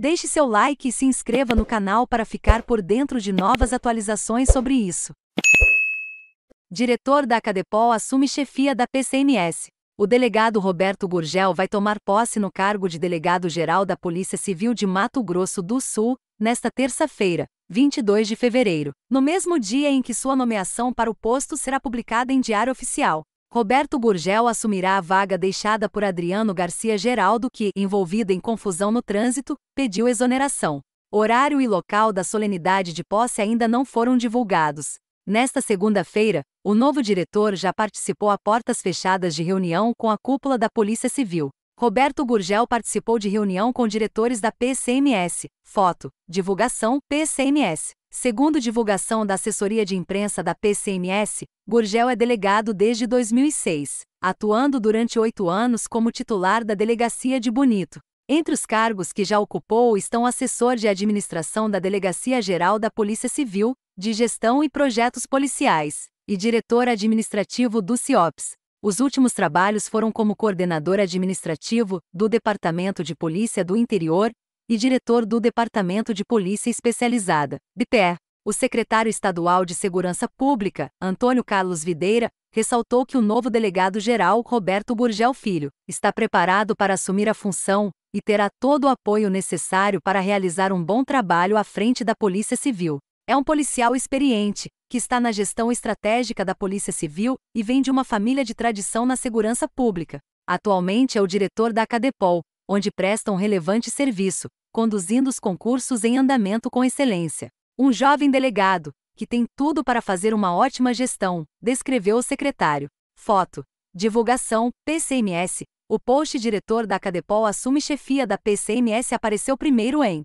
Deixe seu like e se inscreva no canal para ficar por dentro de novas atualizações sobre isso. Diretor da Acadepol assume chefia da PCMS. O delegado Roberto Gurgel vai tomar posse no cargo de delegado-geral da Polícia Civil de Mato Grosso do Sul, nesta terça-feira, 22 de fevereiro, no mesmo dia em que sua nomeação para o posto será publicada em Diário Oficial. Roberto Burgel assumirá a vaga deixada por Adriano Garcia Geraldo, que, envolvido em confusão no trânsito, pediu exoneração. Horário e local da solenidade de posse ainda não foram divulgados. Nesta segunda-feira, o novo diretor já participou a portas fechadas de reunião com a cúpula da Polícia Civil. Roberto Gurgel participou de reunião com diretores da PCMS. Foto: Divulgação PCMS. Segundo divulgação da assessoria de imprensa da PCMS, Gurgel é delegado desde 2006, atuando durante oito anos como titular da Delegacia de Bonito. Entre os cargos que já ocupou estão assessor de administração da Delegacia Geral da Polícia Civil, de Gestão e Projetos Policiais, e diretor administrativo do CIOPS. Os últimos trabalhos foram como coordenador administrativo do Departamento de Polícia do Interior e diretor do Departamento de Polícia Especializada, DPE. O secretário estadual de Segurança Pública, Antônio Carlos Videira, ressaltou que o novo delegado-geral, Roberto Burgel Filho, está preparado para assumir a função e terá todo o apoio necessário para realizar um bom trabalho à frente da Polícia Civil. É um policial experiente, que está na gestão estratégica da Polícia Civil e vem de uma família de tradição na segurança pública. Atualmente é o diretor da Cadepol, onde presta um relevante serviço, conduzindo os concursos em andamento com excelência. Um jovem delegado, que tem tudo para fazer uma ótima gestão, descreveu o secretário. Foto. Divulgação, PCMS. O post diretor da Cadepol assume chefia da PCMS apareceu primeiro em